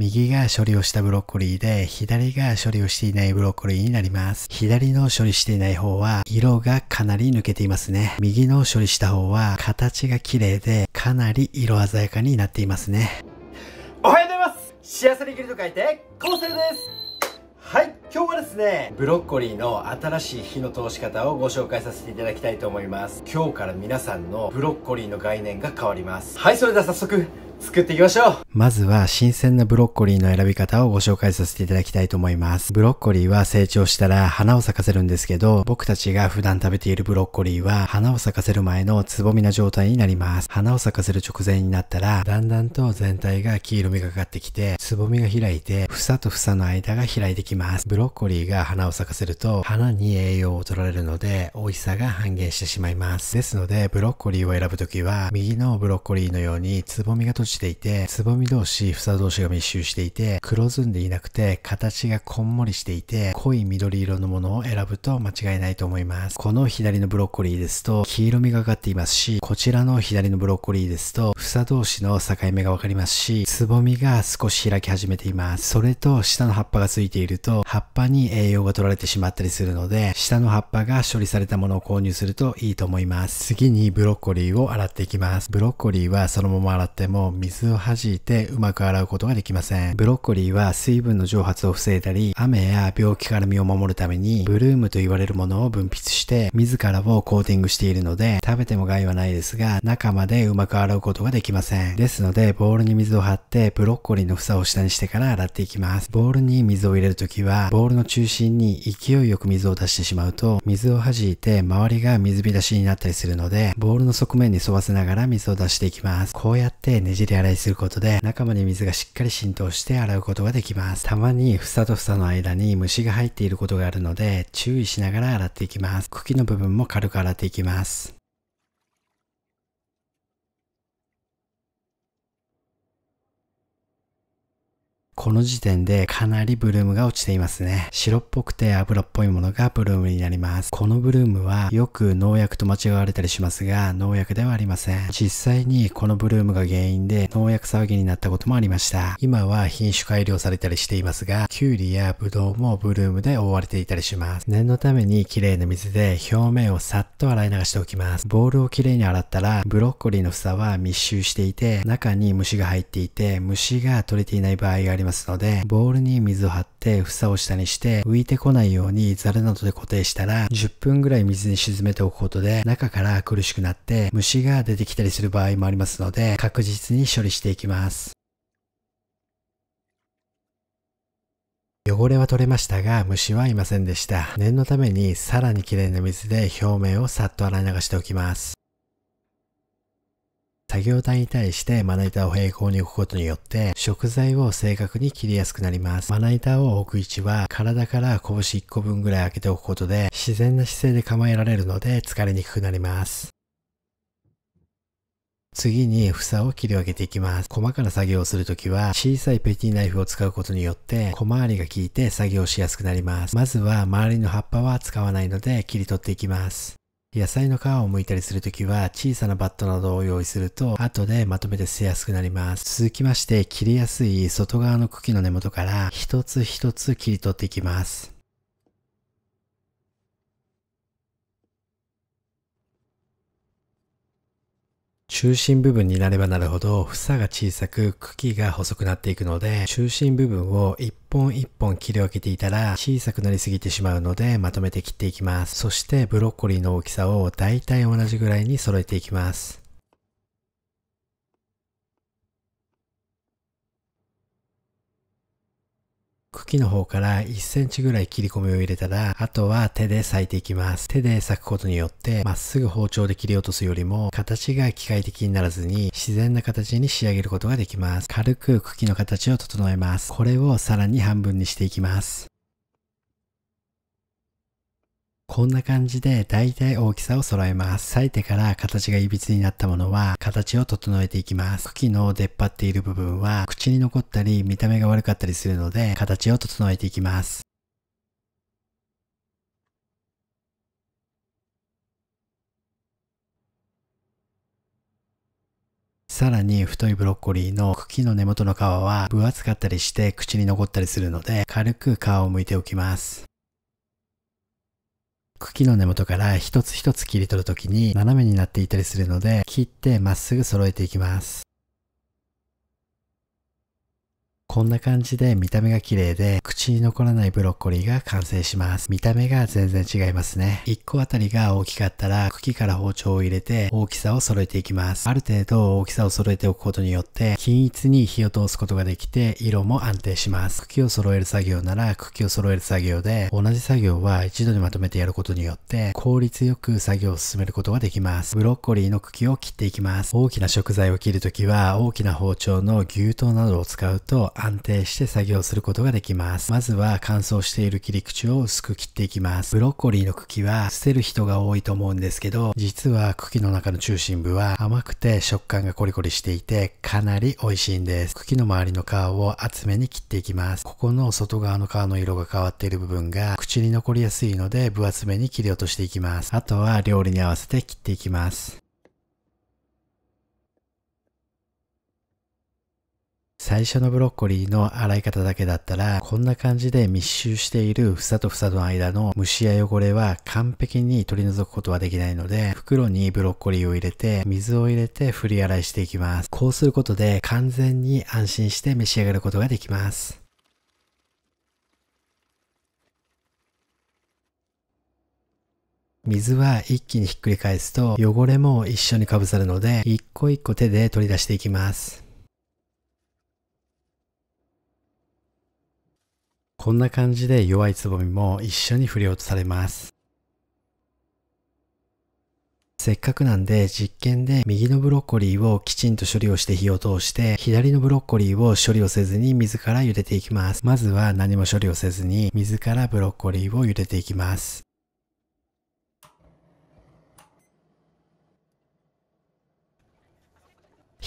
右が処理をしたブロッコリーで、左が処理をしていないブロッコリーになります。左の処理していない方は、色がかなり抜けていますね。右の処理した方は、形が綺麗で、かなり色鮮やかになっていますね。おはようございます幸せに切ると書いて、昴生ですはい今日はですねブロッコリーの新しい火の通し方をご紹介させていただきたいと思います今日から皆さんのブロッコリーの概念が変わりますはいそれでは早速作っていきましょうまずは新鮮なブロッコリーの選び方をご紹介させていただきたいと思います。ブロッコリーは成長したら花を咲かせるんですけど、僕たちが普段食べているブロッコリーは花を咲かせる前のつぼみな状態になります。花を咲かせる直前になったら、だんだんと全体が黄色みがかかってきて、つぼみが開いて、房と房の間が開いてきます。ブロッコリーが花を咲かせると、花に栄養を取られるので、美味しさが半減してしまいます。ですので、ブロッコリーを選ぶときは、右のブロッコリーのようにつぼみが閉じしていて、つぼみ同士、房同士が密集していて、黒ずんでいなくて、形がこんもりしていて、濃い緑色のものを選ぶと間違いないと思います。この左のブロッコリーですと、黄色みがかっていますし、こちらの左のブロッコリーですと、房同士の境目がわかりますし、つぼみが少し開き始めています。それと、下の葉っぱがついていると、葉っぱに栄養が取られてしまったりするので、下の葉っぱが処理されたものを購入するといいと思います。次にブロッコリーを洗っていきます。ブロッコリーはそのまま洗っても水を弾いてうまく洗うことができません。ブロッコリーは水分の蒸発を防いだり、雨や病気から身を守るために、ブルームと言われるものを分泌して、自らをコーティングしているので、食べても害はないですが、中までうまく洗うことができません。ですので、ボウルに水を張って、ブロッコリーの房を下にしてから洗っていきます。ボウルに水を入れるときは、ボウルの中心に勢いよく水を出してしまうと、水を弾いて周りが水浸しになったりするので、ボウルの側面に沿わせながら水を出していきます。こうやってねじ手洗いすることで中まで水がしっかり浸透して洗うことができます。たまに房と房の間に虫が入っていることがあるので注意しながら洗っていきます。茎の部分も軽く洗っていきます。この時点でかなりブルームが落ちていますね。白っぽくて油っぽいものがブルームになります。このブルームはよく農薬と間違われたりしますが、農薬ではありません。実際にこのブルームが原因で農薬騒ぎになったこともありました。今は品種改良されたりしていますが、キュウリやブドウもブルームで覆われていたりします。念のために綺麗な水で表面をさっと洗い流しておきます。ボールを綺麗に洗ったら、ブロッコリーの房は密集していて、中に虫が入っていて、虫が取れていない場合があります。すので、ボールに水を張って房を下にして浮いてこないようにザルなどで固定したら、10分ぐらい水に沈めておくことで、中から苦しくなって虫が出てきたりする場合もありますので、確実に処理していきます。汚れは取れましたが、虫はいませんでした。念のために、さらに綺麗な水で表面をさっと洗い流しておきます。作業台に対してまな板を平行に置くことによって食材を正確に切りやすくなります。まな板を置く位置は体から拳1個分ぐらい開けておくことで自然な姿勢で構えられるので疲れにくくなります。次に房を切り分けていきます。細かな作業をするときは小さいペティナイフを使うことによって小回りが効いて作業しやすくなります。まずは周りの葉っぱは使わないので切り取っていきます。野菜の皮を剥いたりするときは小さなバットなどを用意すると後でまとめて捨てやすくなります。続きまして切りやすい外側の茎の根元から一つ一つ切り取っていきます。中心部分になればなるほど房が小さく茎が細くなっていくので中心部分を一本一本切り分けていたら小さくなりすぎてしまうのでまとめて切っていきます。そしてブロッコリーの大きさをだいたい同じぐらいに揃えていきます。茎の方から1センチぐらい切り込みを入れたら、あとは手で裂いていきます。手で裂くことによって、まっすぐ包丁で切り落とすよりも、形が機械的にならずに、自然な形に仕上げることができます。軽く茎の形を整えます。これをさらに半分にしていきます。こんな感じで大体大きさを揃えます。裂いてから形が歪になったものは形を整えていきます。茎の出っ張っている部分は口に残ったり見た目が悪かったりするので形を整えていきます。さらに太いブロッコリーの茎の根元の皮は分厚かったりして口に残ったりするので軽く皮を剥いておきます。茎の根元から一つ一つ切り取るときに斜めになっていたりするので切ってまっすぐ揃えていきます。こんな感じで見た目が綺麗で口に残らないブロッコリーが完成します。見た目が全然違いますね。1個あたりが大きかったら茎から包丁を入れて大きさを揃えていきます。ある程度大きさを揃えておくことによって均一に火を通すことができて色も安定します。茎を揃える作業なら茎を揃える作業で同じ作業は一度にまとめてやることによって効率よく作業を進めることができます。ブロッコリーの茎を切っていきます。大きな食材を切るときは大きな包丁の牛刀などを使うと安定して作業することができます。まずは乾燥している切り口を薄く切っていきます。ブロッコリーの茎は捨てる人が多いと思うんですけど、実は茎の中の中心部は甘くて食感がコリコリしていてかなり美味しいんです。茎の周りの皮を厚めに切っていきます。ここの外側の皮の色が変わっている部分が口に残りやすいので分厚めに切り落としていきます。あとは料理に合わせて切っていきます。最初のブロッコリーの洗い方だけだったら、こんな感じで密集している房と房の間の虫や汚れは完璧に取り除くことはできないので、袋にブロッコリーを入れて、水を入れて振り洗いしていきます。こうすることで完全に安心して召し上がることができます。水は一気にひっくり返すと汚れも一緒にかぶさるので、一個一個手で取り出していきます。こんな感じで弱いつぼみも一緒に振り落とされます。せっかくなんで実験で右のブロッコリーをきちんと処理をして火を通して左のブロッコリーを処理をせずに水から茹でていきます。まずは何も処理をせずに水からブロッコリーを茹でていきます。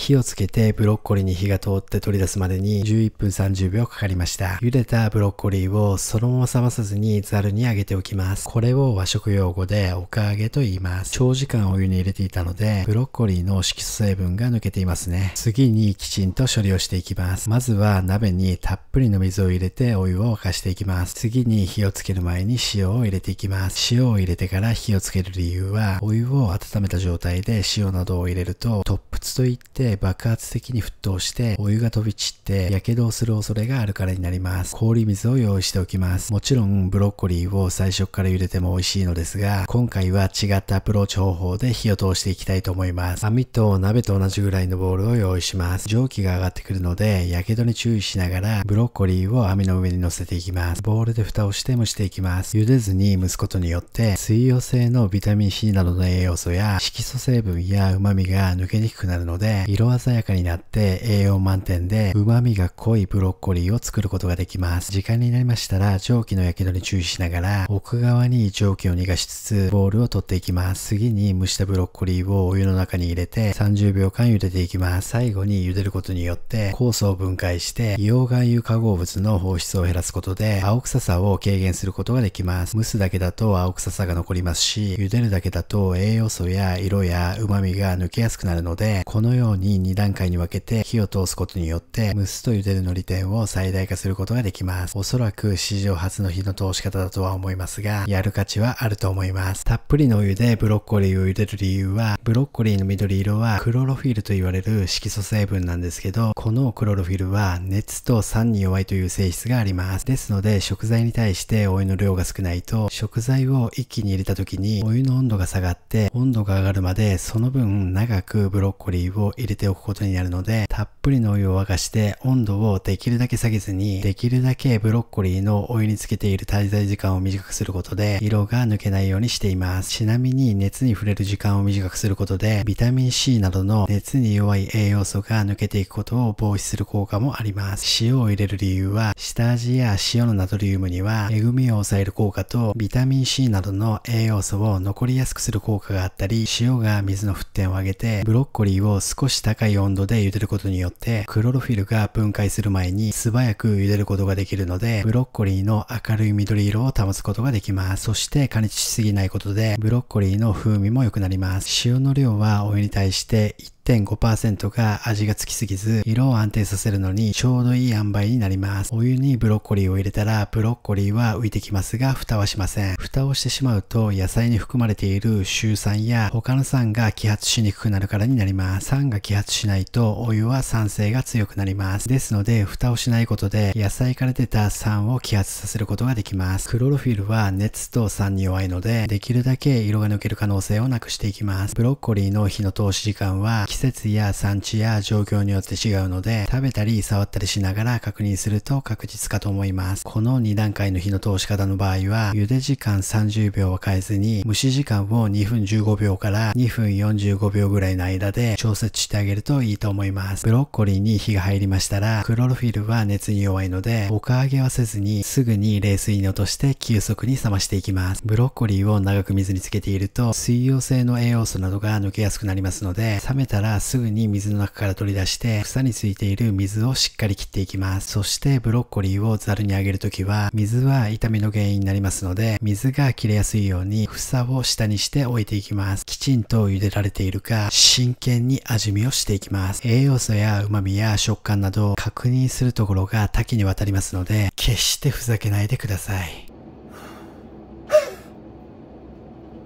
火をつけてブロッコリーに火が通って取り出すまでに11分30秒かかりました。茹でたブロッコリーをそのまま冷まさずにザルにあげておきます。これを和食用語でおかあげと言います。長時間お湯に入れていたので、ブロッコリーの色素成分が抜けていますね。次にきちんと処理をしていきます。まずは鍋にたっぷりの水を入れてお湯を沸かしていきます。次に火をつける前に塩を入れていきます。塩を入れてから火をつける理由は、お湯を温めた状態で塩などを入れるとトッといって爆発的に沸騰してお湯が飛び散って火傷をする恐れがあるからになります。氷水を用意しておきます。もちろんブロッコリーを最初から茹でても美味しいのですが、今回は違ったアプローチ方法で火を通していきたいと思います。網と鍋と同じぐらいのボールを用意します。蒸気が上がってくるので、火傷に注意しながらブロッコリーを網の上に乗せていきます。ボールで蓋をして蒸していきます。茹でずに蒸すことによって、水溶性のビタミン C などの栄養素や色素成分や旨味が抜けにくくなるので、色鮮やかになって栄養満点で旨味が濃いブロッコリーを作ることができます。時間になりましたら、蒸気の火傷に注意しながら、奥側に蒸気を逃がしつつ、ボールを取っていきます。次に蒸したブロッコリーをお湯の中に入れて、30秒間茹でていきます。最後に茹でることによって、酵素を分解して、溶岩油化合物の放出を減らすことで、青臭さを軽減することができます。蒸すだけだと青臭さが残りますし、茹でるだけだと栄養素や色や旨味が抜けやすくなるので、このように2段階に分けて火を通すことによって、蒸すと茹でるの利点を最大化することができます。おそらく史上初の火の通し方だとは思いますが、やる価値はあると思います。たっぷりのお湯でブロッコリーを茹でる理由は、ブロッコリーの緑色はクロロフィルと言われる色素成分なんですけど、このクロロフィルは熱と酸に弱いという性質があります。ですので、食材に対してお湯の量が少ないと、食材を一気に入れた時にお湯の温度が下がって、温度が上がるまでその分長くブロッコリーコリーを入れておくことになるので、たっぷりのお湯を沸かして温度をできるだけ下げずに、できるだけブロッコリーのお湯につけている滞在時間を短くすることで、色が抜けないようにしています。ちなみに熱に触れる時間を短くすることで、ビタミン C などの熱に弱い栄養素が抜けていくことを防止する効果もあります。塩を入れる理由は、下味や塩のナトリウムには、えぐみを抑える効果と、ビタミン C などの栄養素を残りやすくする効果があったり、塩が水の沸点を上げて、ブロッコリーを少し高い温度で茹でることによって、クロロフィルが分解する前に素早く茹でることができるので、ブロッコリーの明るい緑色を保つことができます。そして加熱しすぎないことで、ブロッコリーの風味も良くなります。塩の量はお湯に対して1 1.5%が味がつきすぎず、色を安定させるのにちょうどいい塩梅になります。お湯にブロッコリーを入れたら、ブロッコリーは浮いてきますが、蓋はしません。蓋をしてしまうと、野菜に含まれているシュウ酸や他の酸が揮発しにくくなるからになります。酸が揮発しないと、お湯は酸性が強くなります。ですので、蓋をしないことで、野菜から出た酸を揮発させることができます。クロロフィルは熱と酸に弱いので、できるだけ色が抜ける可能性をなくしていきます。ブロッコリーの火の通し時間は、季節や産地や状況によって違うので、食べたり触ったりしながら確認すると確実かと思います。この2段階の火の通し方の場合は、茹で時間30秒は変えずに、蒸し時間を2分15秒から2分45秒ぐらいの間で調節してあげるといいと思います。ブロッコリーに火が入りましたら、クロロフィルは熱に弱いので、おかあげはせずに、すぐに冷水に落として急速に冷ましていきます。ブロッコリーを長く水につけていると、水溶性の栄養素などが抜けやすくなりますので、冷めたららすぐに水の中から取り出して草についている水をしっかり切っていきます。そしてブロッコリーをザルにあげるときは水は痛みの原因になりますので水が切れやすいように草を下にして置いていきます。きちんと茹でられているか真剣に味見をしていきます。栄養素や旨味や食感など確認するところが多岐にわたりますので決してふざけないでください。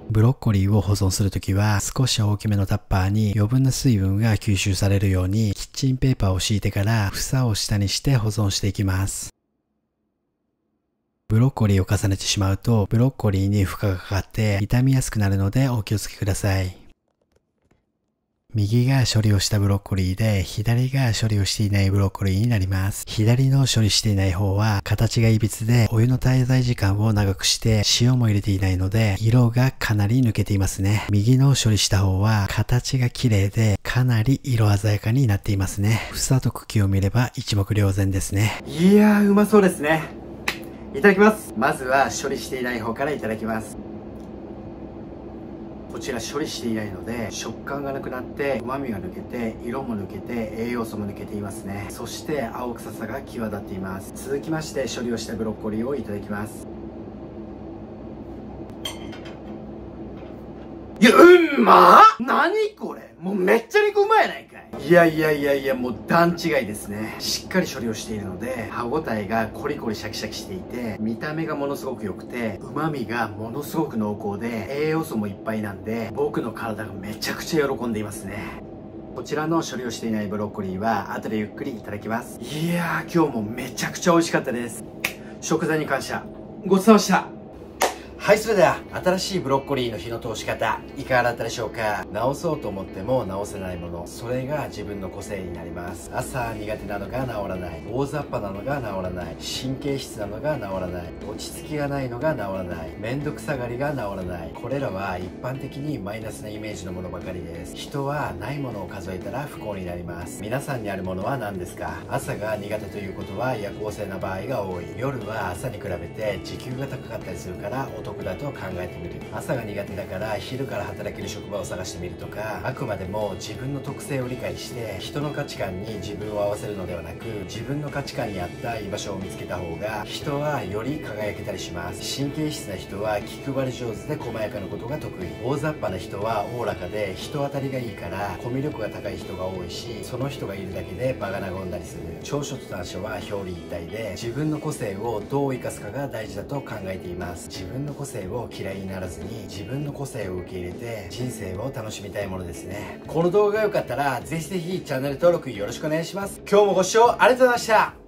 ブロッコリーを保存するときは少し大きめのタッパーに余分な水分が吸収されるようにキッチンペーパーを敷いてから房を下にして保存していきます。ブロッコリーを重ねてしまうとブロッコリーに負荷がかかって傷みやすくなるのでお気をつけください。右が処理をしたブロッコリーで、左が処理をしていないブロッコリーになります。左の処理していない方は、形が歪で、お湯の滞在時間を長くして、塩も入れていないので、色がかなり抜けていますね。右の処理した方は、形が綺麗で、かなり色鮮やかになっていますね。房と茎を見れば一目瞭然ですね。いやー、うまそうですね。いただきます。まずは処理していない方からいただきます。こちら処理していないので食感がなくなってうまみが抜けて色も抜けて栄養素も抜けていますねそして青臭さが際立っています続きまして処理をしたブロッコリーをいただきますいやうんま何これもうめっちゃ肉うまいやないいやいやいやいやもう段違いですねしっかり処理をしているので歯ごたえがコリコリシャキシャキしていて見た目がものすごく良くて旨味がものすごく濃厚で栄養素もいっぱいなんで僕の体がめちゃくちゃ喜んでいますねこちらの処理をしていないブロッコリーは後でゆっくりいただきますいやー今日もめちゃくちゃ美味しかったです食材に感謝ごちそうさまでしたはい、それでは、新しいブロッコリーの火の通し方、いかがだったでしょうか直そうと思っても直せないもの、それが自分の個性になります。朝苦手なのが治らない、大雑把なのが治らない、神経質なのが治らない、落ち着きがないのが治らない、めんどくさがりが治らない、これらは一般的にマイナスなイメージのものばかりです。人はないものを数えたら不幸になります。皆さんにあるものは何ですか朝が苦手ということは夜行性な場合が多い。夜は朝に比べて時給が高かったりするから男だと考えてみる朝が苦手だから昼から働ける職場を探してみるとかあくまでも自分の特性を理解して人の価値観に自分を合わせるのではなく自分の価値観に合った居場所を見つけた方が人はより輝けたりします神経質な人は気配り上手で細やかなことが得意大雑把な人はおおらかで人当たりがいいからコミュ力が高い人が多いしその人がいるだけで場が和んだりする長所と短所は表裏一体で自分の個性をどう生かすかが大事だと考えています自分の個個性を嫌いにならずに自分の個性を受け入れて人生を楽しみたいものですねこの動画が良かったらぜひぜひチャンネル登録よろしくお願いします今日もご視聴ありがとうございました